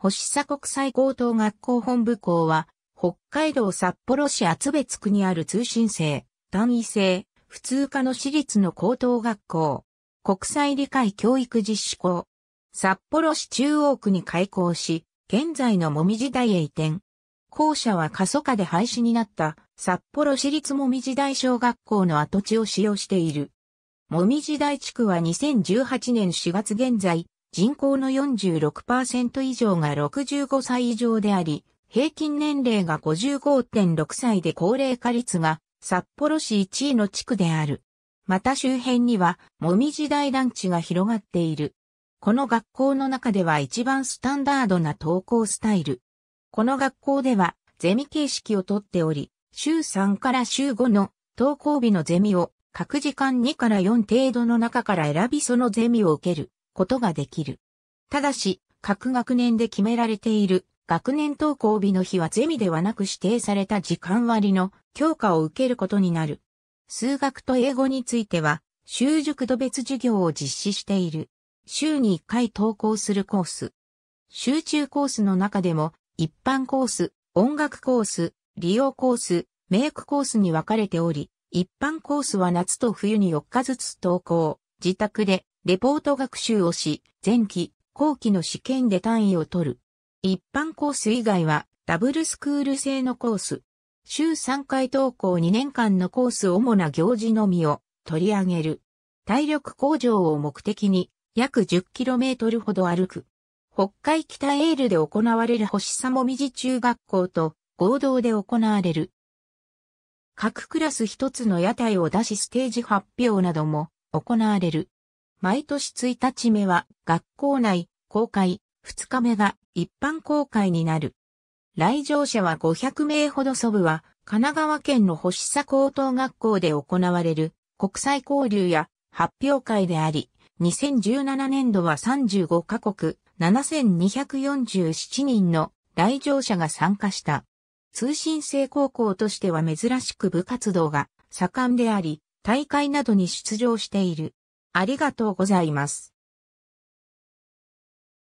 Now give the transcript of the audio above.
星佐国際高等学校本部校は、北海道札幌市厚別区にある通信制、単位制、普通科の私立の高等学校、国際理解教育実施校、札幌市中央区に開校し、現在のもみじ台へ移転。校舎は過疎化で廃止になった札幌市立もみじ台小学校の跡地を使用している。もみじ台地区は2018年4月現在、人口の46%以上が65歳以上であり、平均年齢が55.6歳で高齢化率が札幌市1位の地区である。また周辺には、もみじ大団地が広がっている。この学校の中では一番スタンダードな登校スタイル。この学校では、ゼミ形式をとっており、週3から週5の登校日のゼミを各時間2から4程度の中から選びそのゼミを受ける。ことができる。ただし、各学年で決められている学年登校日の日はゼミではなく指定された時間割の教科を受けることになる。数学と英語については、習熟度別授業を実施している。週に1回登校するコース。集中コースの中でも、一般コース、音楽コース、利用コース、メイクコースに分かれており、一般コースは夏と冬に4日ずつ登校、自宅でレポート学習をし、前期、後期の試験で単位を取る。一般コース以外は、ダブルスクール制のコース。週3回登校2年間のコース主な行事のみを取り上げる。体力向上を目的に約 10km ほど歩く。北海北エールで行われる星さもみじ中学校と合同で行われる。各クラス一つの屋台を出しステージ発表なども行われる。毎年1日目は学校内公開、2日目が一般公開になる。来場者は500名ほど祖母は神奈川県の星佐高等学校で行われる国際交流や発表会であり、2017年度は35カ国7247人の来場者が参加した。通信制高校としては珍しく部活動が盛んであり、大会などに出場している。ありがとうございます。